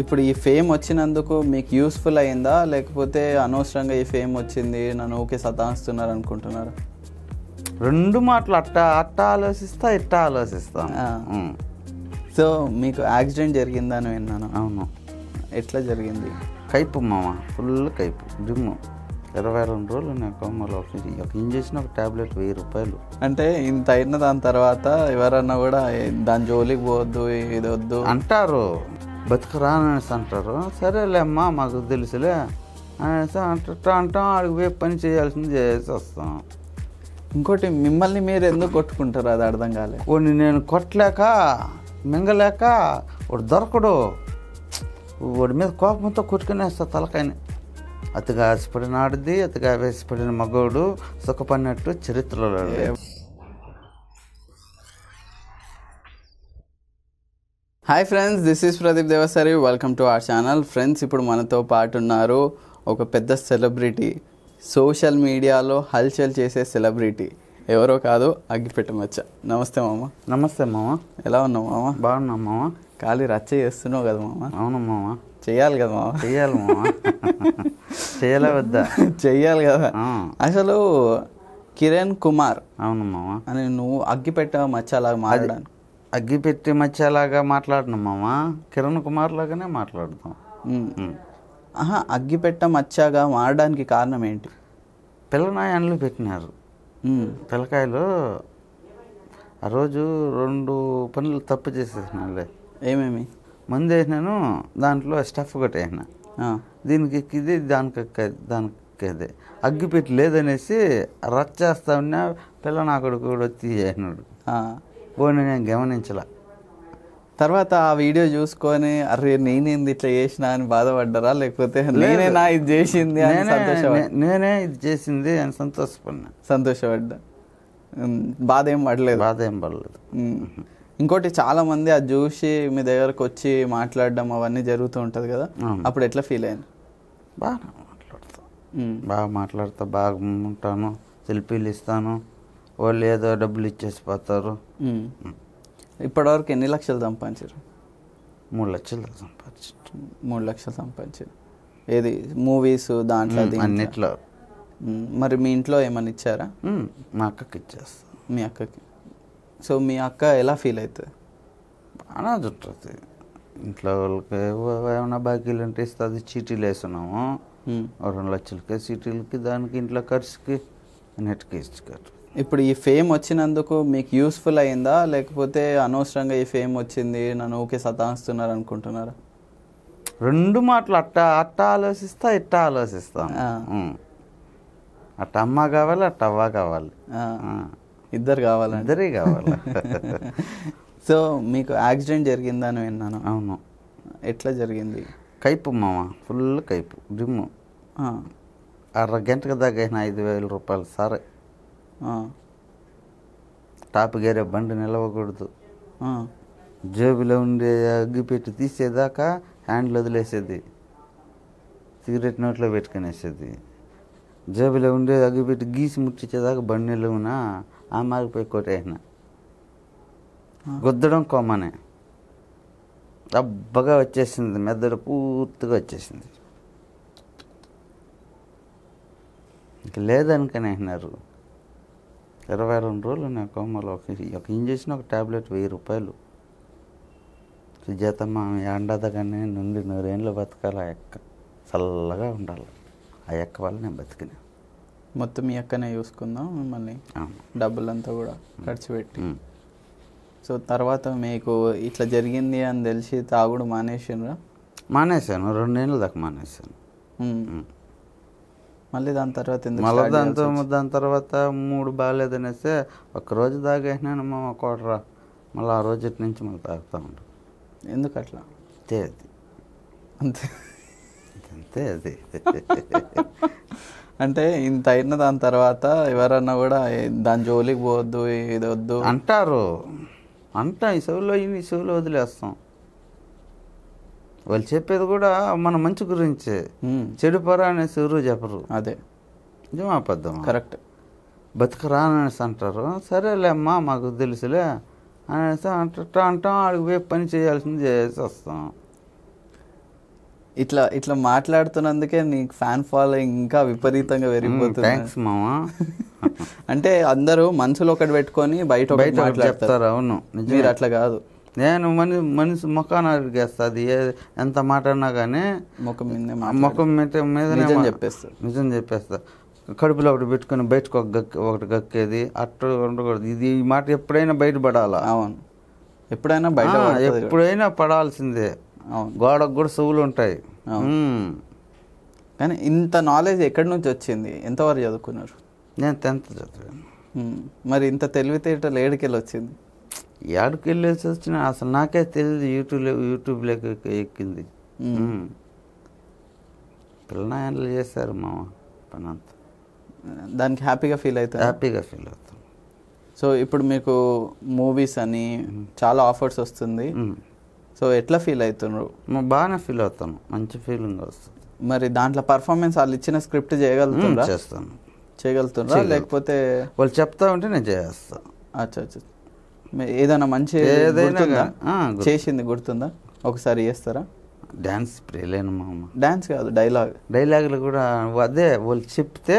ఇప్పుడు ఈ ఫేమ్ వచ్చినందుకు మీకు యూస్ఫుల్ అయిందా లేకపోతే అనవసరంగా ఈ ఫేమ్ వచ్చింది నన్ను ఓకే సతాస్తున్నారు అనుకుంటున్నారు రెండు మాటలు అట్ట అట్ట ఆలోచిస్తా ఇట్ట ఆలోచిస్తా సో మీకు యాక్సిడెంట్ జరిగిందని విన్నాను అవును ఎట్లా జరిగింది కైపు మామ ఫుల్ కైపు జిమ్ము ఇరవై రెండు రోజులు నేను కోమలో ఒక ఇంజెక్షన్ ఒక ట్యాబ్లెట్ వెయ్యి రూపాయలు అంటే ఇంత అయిన దాని తర్వాత ఎవరన్నా కూడా దాని జోలికి పోవద్దు ఇది వద్దు అంటారు బతకరాని అనేసి అంటారు సరేలే అమ్మా మాకు తెలుసులే అనేసి అంటా అంటాం ఆడికి పోయి పని చేయాల్సింది చేసి వస్తాం ఇంకోటి మిమ్మల్ని మీరు ఎందుకు కొట్టుకుంటారు అది అర్థం కాలే కొన్ని నేను కొట్టలేక మింగలేక వాడు దొరకడు వాడి మీద కోపంతో కొట్టుకునేస్తా తలకాయని అతిగా ఆశపడిన ఆడిది అతిగా వేసిపడిన మగోడు సుఖపడినట్టు చరిత్రలో లేవు hi friends this is Pradeep Devasari welcome to our channel friends ఇప్పుడు మనతో పాటు ఉన్నారు ఒక పెద్ద సెలబ్రిటీ సోషల్ మీడియాలో హల్చల్ చేసే సెలబ్రిటీ ఎవరో కాదు అగ్గిపెట్టమచ్చ నమస్తే మామ నమస్తే మామ ఎలా ఉన్నావు మామ బాగున్నా మామ ఖాళీ రచ్చ చేస్తున్నావు కదా మామ అవును మామ చేయాలి కదా మామ చేయాలి మామ చేయాలా వద్దా చెయ్యాలి కదా అసలు కిరణ్ కుమార్ అవును మామ అని నువ్వు అగ్గిపెట్ట మచ్చ అలా మాట్లాడాను అగ్గిపెట్టి మధ్యలాగా మాట్లాడినాం మామా కిరణ్ కుమార్ లాగానే మాట్లాడతాం ఆహా అగ్గిపెట్ట మచ్చాగా మారడానికి కారణం ఏంటి పిల్లనాయనలు పెట్టినారు పిల్లకాయలు ఆ రోజు రెండు పనులు తప్పు చేసేసినాలే ఏమేమి ముందు వేసినాను దాంట్లో స్టఫ్ ఒకటి వేసిన దీనికి ఎక్కిది దానికి దానికి ఎక్కేది అగ్గిపెట్టి లేదనేసి రచ్చేస్తా ఉన్నా పిల్ల నా కొడుకు కూడా వచ్చి చేసినాడు పోయిన నేను గమనించాల తర్వాత ఆ వీడియో చూసుకొని అరే నేనేంది ఇట్లా చేసిన అని బాధపడ్డారా లేకపోతే నేనే నా ఇది చేసింది అని నేనే ఇది చేసింది అని సంతోషపడినా సంతోషపడ్డా బాధ ఏం పడలేదు బాధ ఏం పడలేదు ఇంకోటి చాలా మంది అది చూసి మీ దగ్గరకు వచ్చి మాట్లాడడం అవన్నీ జరుగుతూ ఉంటుంది కదా అప్పుడు ఎట్లా ఫీల్ అయ్యాను బాగా మాట్లాడతా బాగా మాట్లాడతా బాగా ఉంటాను సెల్ఫీలు ఇస్తాను వాళ్ళు ఏదో డబ్బులు ఇచ్చేసి పోతారు ఇప్పటివరకు ఎన్ని లక్షలు సంపాదించారు మూడు లక్షలు సంపాదించారు మూడు లక్షలు సంపాదించారు ఏది మూవీస్ దాంట్లో అన్నిట్లో మరి మీ ఇంట్లో ఏమైనా ఇచ్చారా మా అక్కకి ఇచ్చేస్తా మీ అక్కకి సో మీ అక్క ఎలా ఫీల్ అవుతుంది బాగా చుట్టది ఇంట్లో వాళ్ళకి ఏమైనా బాకీలు అంటే ఇస్తుంది చీటీలు వేస్తున్నాము రెండు లక్షలకి చీటీలకి దానికి ఇంట్లో ఖర్చుకి నెట్కి ఇచ్చుకోరు ఇప్పుడు ఈ ఫేమ్ వచ్చినందుకు మీకు యూస్ఫుల్ అయిందా లేకపోతే అనవసరంగా ఈ ఫేమ్ వచ్చింది నన్ను ఊకే సతాయిస్తున్నారు అనుకుంటున్నారా రెండు మాటలు అట్ట అట్ట ఆలోచిస్తా ఇట్ట ఆలోచిస్తా అట్ట అమ్మ కావాలి అట్ట అవ్వ కావాలి ఇద్దరు కావాలి ఇద్దరే కావాలి సో మీకు యాక్సిడెంట్ జరిగిందని విన్నాను అవును ఎట్లా జరిగింది కైపు మామ ఫుల్ కైపు జిమ్ అర గంటకు దగ్గర ఐదు వేల రూపాయలు సరే టాప్ గేరే బండి నిలవకూడదు జేబులో ఉండే అగ్గిపెట్టి తీసేదాకా హ్యాండ్లు వదిలేసేది సిగరెట్ నోట్లో పెట్టుకునేసేది జేబులో ఉండే అగ్గిపెట్టి గీసి ముట్టించేదాకా బండి నిలవునా ఆ మారిపోయి కొట్టేసిన గుద్దడం కొమ్మనే దబ్బగా వచ్చేసింది మెదడు పూర్తిగా వచ్చేసింది ఇంక లేదనుకనేసినారు ఇరవై రెండు రోజులు నేను కోమలో ఒక ఇంజక్షన్ ఒక ట్యాబ్లెట్ వెయ్యి రూపాయలు సుజాతమ్మ ఆమె ఏండదగానే నుండి నూరేళ్ళు బతకాలి ఆ యొక్క చల్లగా ఉండాలి ఆ యొక్క వల్ల నేను బతికినా మొత్తం మీ అక్కనే చూసుకుందాం మిమ్మల్ని డబ్బులంతా కూడా ఖర్చు పెట్టి సో తర్వాత మీకు ఇట్లా జరిగింది అని తెలిసి తాగుడు మానేసాను మానేశాను రెండేళ్ళ దాకా మానేశాను మళ్ళీ దాని తర్వాత మళ్ళీ దాంతో దాని తర్వాత మూడు బాగాలేదనేసి రోజు దాగేసినాను మా కోటరా మళ్ళీ ఆ రోజు నుంచి మళ్ళీ తాగుతూ ఉంటాం ఎందుకు అట్లా అంతే అది అంతే అంతే అది అంటే ఇంత అయిన దాని తర్వాత ఎవరన్నా కూడా దాని జోలికి పోవద్దు ఇది వద్దు అంటారు అంట ఈ సౌలో ఇవి ఈ వదిలేస్తాం వాళ్ళు చెప్పేది కూడా మన మంచి గురించే చెడు పొర అనేసి ఎవరు చెప్పరు అదే నిజం అబద్ధం కరెక్ట్ బతకరా అనేసి అంటారు సరేలే అమ్మా మాకు తెలుసులే అనేసి అంటా అంటాం వాడికి పోయి పని చేయాల్సింది చేసి వస్తాం ఇట్లా ఇట్లా మాట్లాడుతున్నందుకే నీకు ఫ్యాన్ ఫాలో ఇంకా విపరీతంగా పెరిగిపోతుంది థ్యాంక్స్ మామా అంటే అందరూ మనసులో ఒకటి పెట్టుకొని బయట బయట అవును మీరు అట్లా కాదు నేను మని మనిషి ముఖాన అడిగేస్తుంది ఎంత మాట అన్నా కానీ ముఖం మీద ముఖం మీద మీద చెప్పేస్తా నిజం చెప్పేస్తా కడుపులో ఒకటి పెట్టుకుని బయటకు ఒక గక్కి ఒకటి గక్కేది అట్ట ఉండకూడదు ఇది ఈ మాట ఎప్పుడైనా బయటపడాలా అవును ఎప్పుడైనా బయట ఎప్పుడైనా పడాల్సిందే గోడకు కూడా సువులు ఉంటాయి కానీ ఇంత నాలెడ్జ్ ఎక్కడి నుంచి వచ్చింది ఎంతవరకు చదువుకున్నారు నేను టెన్త్ చదివాను మరి ఇంత తెలివితేట లేడికెళ్ళి వచ్చింది ఎక్కడికి వెళ్ళేసి వచ్చిన అసలు నాకే తెలియదు యూట్యూబ్ యూట్యూబ్లోకి ఎక్కింది హ్యాండిల్ చేశారు మామ పని అంతా దానికి హ్యాపీగా ఫీల్ అవుతాం హ్యాపీగా ఫీల్ అవుతాం సో ఇప్పుడు మీకు మూవీస్ అని చాలా ఆఫర్స్ వస్తుంది సో ఎట్లా ఫీల్ అవుతున్నారు బాగానే ఫీల్ అవుతాను మంచి ఫీలింగ్ వస్తుంది మరి దాంట్లో పర్ఫార్మెన్స్ వాళ్ళు ఇచ్చిన స్క్రిప్ట్ చేయగలుగుతాను చేస్తాను చేయగలుగుతున్నారా లేకపోతే వాళ్ళు చెప్తా ఉంటే నేను చేస్తాను అచ్చా అచ్చా ఏదైనా మంచి ఏదైనా చేసింది గుర్తుందా ఒకసారి చేస్తారా డ్యాన్స్ ప్రేలేను మా అమ్మ డ్యాన్స్ కాదు డైలాగ్ డైలాగులు కూడా అదే వాళ్ళు చెప్తే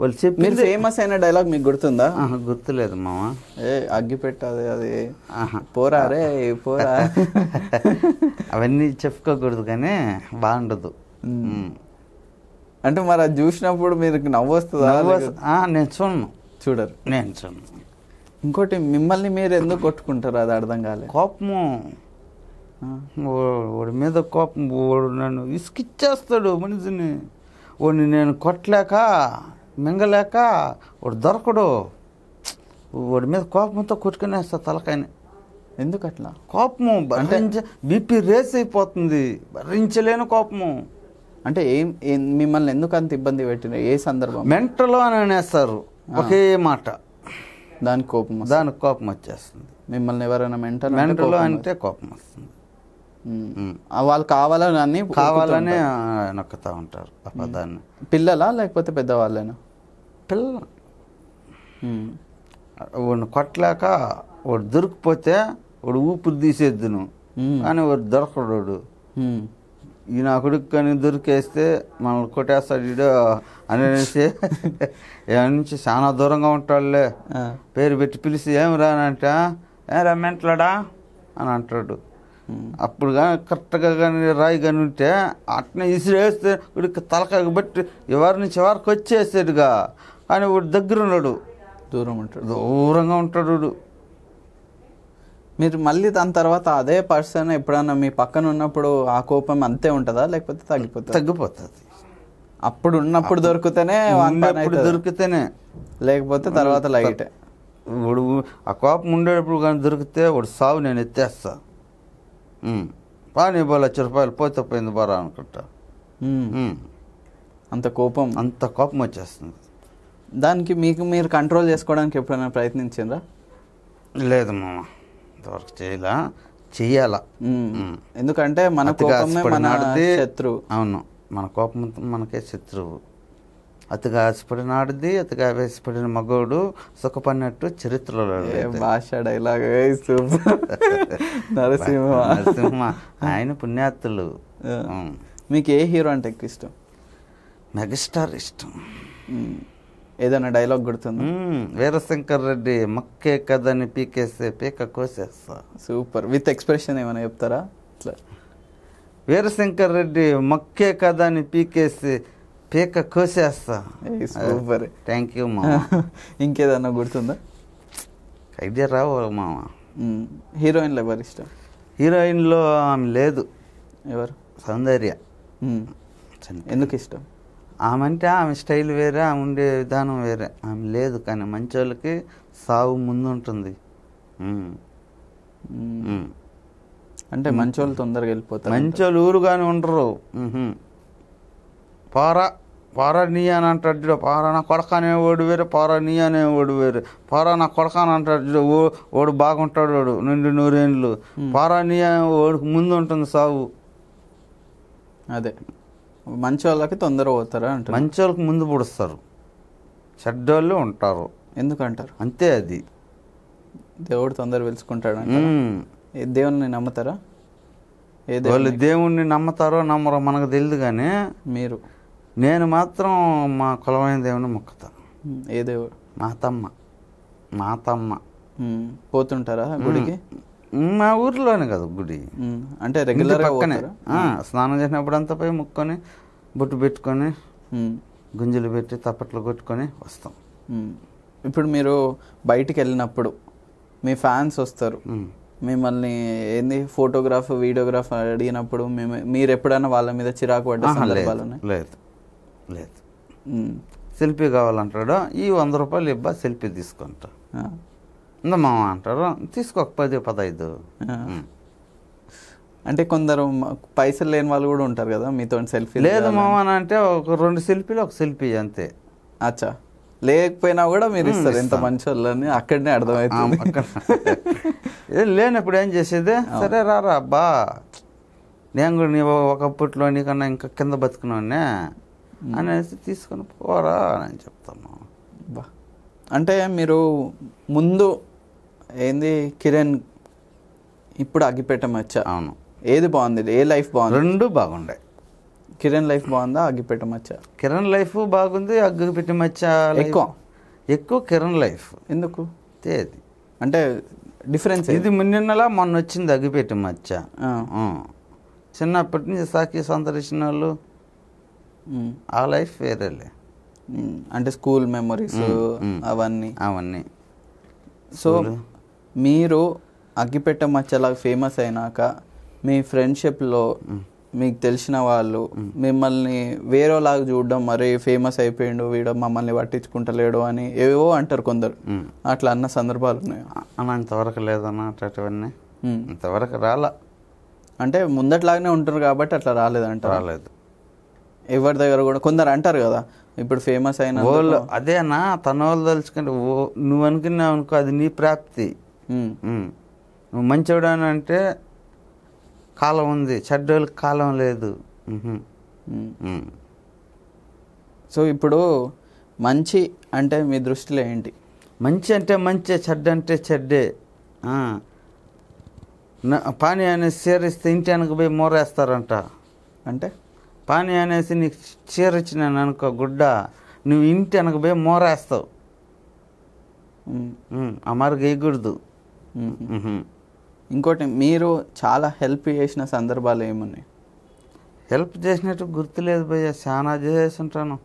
వాళ్ళు చెప్పి మీరు ఫేమస్ అయిన డైలాగ్ మీకు గుర్తుందా గుర్తులేదు మామ ఏ అగ్గి అది అది పోరారే పోరా అవన్నీ చెప్పుకోకూడదు కానీ బాగుండదు అంటే మరి అది చూసినప్పుడు మీరు నవ్వు వస్తుందా నేను చూడను చూడరు నేను చూడను ఇంకోటి మిమ్మల్ని మీరు ఎందుకు కొట్టుకుంటారు అది అర్థం కాలేదు కోపము వాడి మీద కోపం వాడు నన్ను ఇసుకిచ్చేస్తాడు మనిషిని వాడిని నేను కొట్టలేక మింగలేక వాడు దొరకడు వాడి మీద కోపంతో కొట్టుకునేస్తా తలకాయని ఎందుకు అట్లా కోపము భరించ బీపీ రేస్ అయిపోతుంది భరించలేని కోపము అంటే ఏం మిమ్మల్ని ఎందుకు అంత ఇబ్బంది పెట్టిన ఏ సందర్భం మెంటలో అని అనేస్తారు ఒకే మాట దానికి కోపం దానికి కోపం వచ్చేస్తుంది మిమ్మల్ని ఎవరైనా మెంటర్ మెంటర్లో అంటే కోపం వస్తుంది వాళ్ళు కావాలని కావాలనే నొక్కుతూ ఉంటారు ఆ పదాన్ని పిల్లలా లేకపోతే పెద్దవాళ్ళేనా పిల్ల వాడిని కొట్టలేక వాడు దొరికిపోతే వాడు ఊపిరి తీసేద్దును కానీ వాడు దొరకడు ఈయన కొడుకు కానీ దొరికేస్తే మనల్ని కొట్టేస్తాడు ఈడు అనేసి నుంచి చాలా దూరంగా ఉంటాడులే పేరు పెట్టి పిలిచి ఏం రానంట ఏం రమ్మంటలాడా అని అంటాడు అప్పుడు కానీ కరెక్ట్గా కానీ రాయి కానీ ఉంటే అట్నే ఇసిరేస్తే ఇక్కడికి తలకాయ బట్టి ఎవరి నుంచి ఎవరికి వచ్చేసాడుగా కానీ ఇప్పుడు దగ్గర ఉన్నాడు దూరం ఉంటాడు దూరంగా ఉంటాడు మీరు మళ్ళీ దాని తర్వాత అదే పర్సన్ ఎప్పుడన్నా మీ పక్కన ఉన్నప్పుడు ఆ కోపం అంతే ఉంటుందా లేకపోతే తగ్గిపోతుంది తగ్గిపోతుంది అప్పుడు ఉన్నప్పుడు దొరికితేనే దొరికితేనే లేకపోతే తర్వాత లైట్ ఇప్పుడు ఆ కోపం ఉండేటప్పుడు కానీ దొరికితే వాడు సాగు నేను ఎత్తేస్తా పానీ లక్ష రూపాయలు పోతే పోయింది బారా అనుకుంటా అంత కోపం అంత కోపం వచ్చేస్తుంది దానికి మీకు మీరు కంట్రోల్ చేసుకోవడానికి ఎప్పుడైనా ప్రయత్నించిందా లేదు మామ ఇంతవరకు చేయాలా చెయ్యాల ఎందుకంటే మన కోపమే శత్రువు అవును మన కోపం మనకే శత్రువు అతిగా నాటిది అతిగా వేసిపడిన మగోడు సుఖపడినట్టు చరిత్రలో భాష డైలాగ్ నరసింహ నరసింహ ఆయన పుణ్యాత్తులు మీకు ఏ హీరో అంటే ఎక్కువ ఇష్టం మెగాస్టార్ ఇష్టం ఏదైనా డైలాగ్ గుర్తుంది వీరశంకర్ రెడ్డి మక్కే కదని పీకేస్తే పీక కోసేస్తా సూపర్ విత్ ఎక్స్ప్రెషన్ ఏమైనా చెప్తారా ఇట్లా వీరశంకర్ రెడ్డి మక్కే కదని పీకేస్తే పీక కోసేస్తా సూపర్ థ్యాంక్ యూ మామ ఇంకేదన్నా గుర్తుందా ఐడియా రావు మామ హీరోయిన్లో ఎవరు ఇష్టం హీరోయిన్లో ఆమె లేదు ఎవరు సౌందర్య ఎందుకు ఇష్టం ఆమె అంటే ఆమె స్టైల్ వేరే ఆమె ఉండే విధానం వేరే ఆమె లేదు కానీ మంచోళ్ళకి సావు ముందుంటుంది అంటే వాళ్ళు తొందరగా వెళ్ళిపోతారు ఊరు ఊరుగానే ఉండరు పారా పారా నీ అని అంటాడు పారా నా కొడక అనే ఓడి వేరే పారా నీ అనే ఓడి వేరే పారా నా కొడక అని అంటాడు ఓ ఓడు బాగుంటాడు వాడు నిండు నూరేండ్లు పారా నీ ఓడికి ముందు ఉంటుంది సావు అదే మంచి వాళ్ళకి తొందర పోతారా అంటారు మంచి వాళ్ళకి ముందు పొడుస్తారు చెడ్డోళ్ళు ఉంటారు ఎందుకంటారు అంతే అది దేవుడు తొందర పిలుచుకుంటాడు దేవుణ్ణి నమ్ముతారా వాళ్ళు దేవుణ్ణి నమ్ముతారో నమ్మరో మనకు తెలియదు కానీ మీరు నేను మాత్రం మా కులమైన దేవుని మొక్కుతా ఏ దేవుడు మాతమ్మ మాతమ్మ పోతుంటారా గుడికి మా ఊర్లోనే కదా గుడి అంటే రెగ్యులర్ స్నానం చేసినప్పుడు అంతా పోయి మొక్కుని బొట్టు పెట్టుకొని గుంజలు పెట్టి తప్పట్లు కొట్టుకొని వస్తాం ఇప్పుడు మీరు బయటికి వెళ్ళినప్పుడు మీ ఫ్యాన్స్ వస్తారు మిమ్మల్ని ఏంది ఫోటోగ్రాఫ్ వీడియోగ్రాఫ్ అడిగినప్పుడు మేము మీరు ఎప్పుడైనా వాళ్ళ మీద చిరాకు పడ్డాలి లేదు లేదు సెల్ఫీ కావాలంటాడు ఈ వంద రూపాయలు ఇబ్బా సెల్ఫీ తీసుకుంటా ఇందా మామ అంటారు తీసుకోక పది పదహైదు అంటే కొందరు పైసలు లేని వాళ్ళు కూడా ఉంటారు కదా మీతో సెల్ఫీ లేదు మామ అని అంటే ఒక రెండు సెల్ఫీలు ఒక సెల్ఫీ అంతే అచ్చా లేకపోయినా కూడా మీరు ఇస్తారు ఎంత మంచి అని అక్కడనే అర్థమవుతుంది లేనప్పుడు ఏం చేసేది సరే రారా అబ్బా నేను కూడా నీ ఒకప్పట్లో నీకన్నా ఇంకా కింద బతుకున్నానే అనేసి తీసుకొని పోరా అని చెప్తాను బా అంటే మీరు ముందు ఏంది కిరణ్ ఇప్పుడు అగ్గిపెట్టమచ్చా అవును ఏది బాగుంది ఏ లైఫ్ బాగుంది రెండు బాగుండే కిరణ్ లైఫ్ బాగుందా అగ్గిపెట్ట మచ్చ కిరణ్ లైఫ్ బాగుంది అగ్గిపెట్ట మచ్చ ఎక్కువ ఎక్కువ కిరణ్ లైఫ్ ఎందుకు తేది అంటే డిఫరెన్స్ ఇది మున్నిన్నలా మొన్న వచ్చింది అగ్గిపెట్ట మచ్చ చిన్నప్పటి నుంచి సాకి సంతరించిన వాళ్ళు ఆ లైఫ్ వేరేలే అంటే స్కూల్ మెమరీస్ అవన్నీ అవన్నీ సో మీరు అగ్గిపెట్ట మచ్చలా ఫేమస్ అయినాక మీ ఫ్రెండ్షిప్లో మీకు తెలిసిన వాళ్ళు మిమ్మల్ని వేరేలాగా చూడడం మరి ఫేమస్ అయిపోయిండు వీడ మమ్మల్ని పట్టించుకుంటలేడు అని ఏవో అంటారు కొందరు అట్లా అన్న సందర్భాలు ఉన్నాయి అన్న ఇంతవరకు లేదన్న అట్లాంటివన్నీ ఇంతవరకు రాలా అంటే ముందట్లాగానే ఉంటారు కాబట్టి అట్లా రాలేదంట రాలేదు ఎవరి దగ్గర కూడా కొందరు అంటారు కదా ఇప్పుడు ఫేమస్ అయిన వాళ్ళు అదేనా తన వాళ్ళు తలుచుకుంటే ఓ నువ్వు అనుకున్నావు అనుకో అది నీ ప్రాప్తి నువ్వు మంచివాడు అని అంటే కాలం ఉంది చెడ్డోళ్ళకి కాలం లేదు సో ఇప్పుడు మంచి అంటే మీ దృష్టిలో ఏంటి మంచి అంటే మంచి చెడ్డ అంటే చెడ్డే పానీ అనేసి చీరిస్తే ఇంటి వెనక పోయి మూరేస్తారంట అంటే పానీ అనేసి నీకు చీరిచ్చినాను అనుకో గుడ్డ నువ్వు ఇంటి వెనక పోయి మూరేస్తావు ఆ మార్గం వేయకూడదు ఇంకోటి మీరు చాలా హెల్ప్ చేసిన సందర్భాలు ఏమున్నాయి హెల్ప్ చేసినట్టు గుర్తులేదు భయ్య చాలా చేస్తుంటాను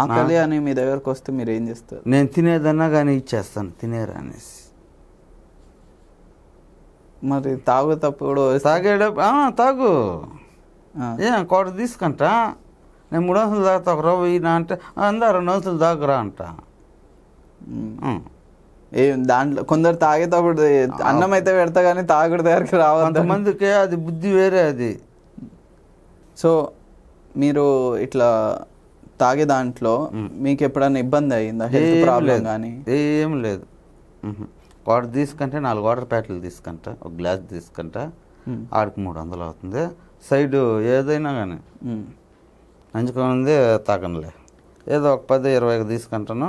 ఆకలి అని మీ దగ్గరకు వస్తే మీరు ఏం చేస్తారు నేను తినేదన్నా కానీ ఇచ్చేస్తాను తినేరా అనేసి మరి తాగు తప్పుడు తాగేట తాగు ఏ కోట తీసుకుంటా నేను మూడు వందలు తాగుతా ఒక రవ్వ అంటే అందరు రెండు వందలు తాగురా అంట ఏం దాంట్లో కొందరు తాగేటప్పుడు అన్నం అయితే పెడతా కానీ తాగుడు దగ్గరికి రావద్దు కొంతమందికి అది బుద్ధి వేరే అది సో మీరు ఇట్లా తాగే దాంట్లో మీకు ఎప్పుడైనా ఇబ్బంది అయిందా హెల్త్ ప్రాబ్లం కానీ ఏం లేదు వాటర్ తీసుకుంటే నాలుగు వాటర్ ప్యాకెట్లు తీసుకుంటా ఒక గ్లాస్ తీసుకుంటా ఆడికి మూడు వందలు అవుతుంది సైడ్ ఏదైనా కానీ నంచుకొని తాగనులే ఏదో ఒక పది ఇరవై తీసుకుంటాను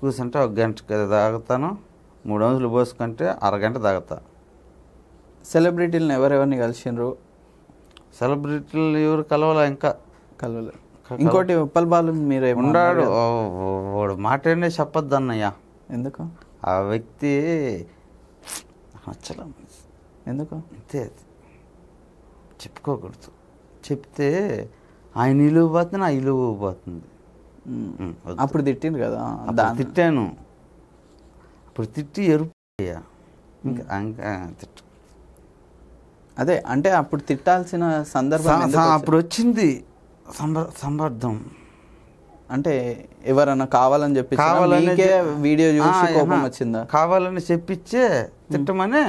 కూర్చుంటే ఒక గంట తాగుతాను మూడు రోజులు పోసుకుంటే అరగంట తాగుతా సెలబ్రిటీలను ఎవరెవరిని కలిసిండ్రు సెలబ్రిటీలు ఎవరు కలవాలా ఇంకా కలవలే ఇంకోటి ఉప్పల్ బాలు మీరు ఉండాడు వాడు మాట్లాడే చెప్పొద్దు అన్నయ్య ఎందుకు ఆ వ్యక్తి నచ్చలే ఎందుకు అంతే చెప్పుకోకూడదు చెప్తే ఆయన ఇలువ పోతుంది నా ఇలువ పోతుంది అప్పుడు తిట్టింది కదా తిట్టాను అప్పుడు తిట్టి ఎరుపు అయ్యా ఇంకా తిట్టు అదే అంటే అప్పుడు తిట్టాల్సిన సందర్భం అప్పుడు వచ్చింది సంబర్థం అంటే ఎవరన్నా కావాలని చెప్పి కావాలని వీడియో చూసి కోపం వచ్చిందా కావాలని చెప్పించే తిట్టమనే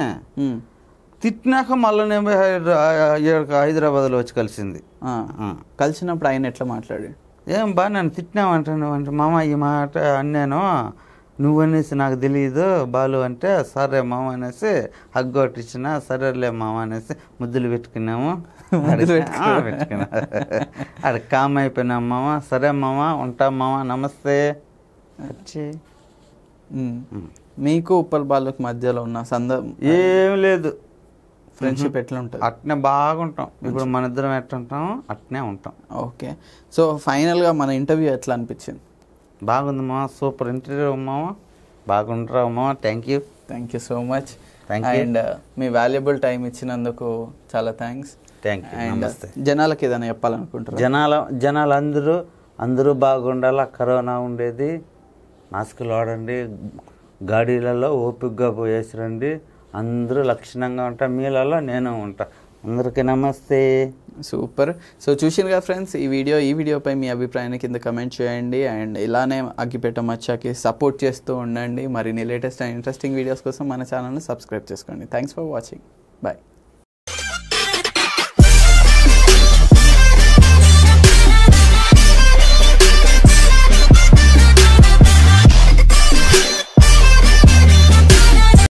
తిట్టినాక మళ్ళీ హైదరాబాద్లో వచ్చి కలిసింది కలిసినప్పుడు ఆయన ఎట్లా మాట్లాడాడు ఏం బా నన్ను తిట్టినావంటాను అంటే మామ ఈ మాట అన్నాను నువ్వనేసి నాకు తెలియదు బాలు అంటే సరే మామ అనేసి హగ్గొట్టిచ్చిన సరేలే మామ అనేసి ముద్దులు పెట్టుకున్నాము పెట్టుకున్నా అక్కడ కామ్ అయిపోయినాం మామ సరే మామ ఉంటాం మామ నమస్తే వచ్చి మీకు ఉప్పల్ బాలుకి మధ్యలో ఉన్న సందర్భం ఏం లేదు ఫ్రెండ్షిప్ ఎట్లా ఉంటుంది అట్నే బాగుంటాం ఇప్పుడు మన ఇద్దరం ఎట్లా ఉంటాం అట్నే ఉంటాం ఓకే సో ఫైనల్గా మన ఇంటర్వ్యూ ఎట్లా అనిపించింది బాగుంది మా సూపర్ ఇంటర్వ్యూ అమ్మా బాగుంటారా అమ్మా thank you thank you so much and మీ వాల్యుబుల్ టైం ఇచ్చినందుకు చాలా థ్యాంక్స్ థ్యాంక్ యూ అండ్ జనాలకి ఏదైనా చెప్పాలనుకుంటారు జనాల జనాలు అందరూ అందరూ బాగుండాలా కరోనా ఉండేది మాస్కులు వాడండి గాడీలలో ఓపికగా పోయేసి రండి అందరూ లక్షణంగా ఉంటా మీలలో నేను ఉంటా అందరికీ నమస్తే సూపర్ సో కదా ఫ్రెండ్స్ ఈ వీడియో ఈ వీడియోపై మీ అభిప్రాయాన్ని కింద కమెంట్ చేయండి అండ్ ఇలానే అగ్గిపేట మచ్చాకి సపోర్ట్ చేస్తూ ఉండండి మరిన్ని లేటెస్ట్ అండ్ ఇంట్రెస్టింగ్ వీడియోస్ కోసం మన ఛానల్ని సబ్స్క్రైబ్ చేసుకోండి థ్యాంక్స్ ఫర్ వాచింగ్ బాయ్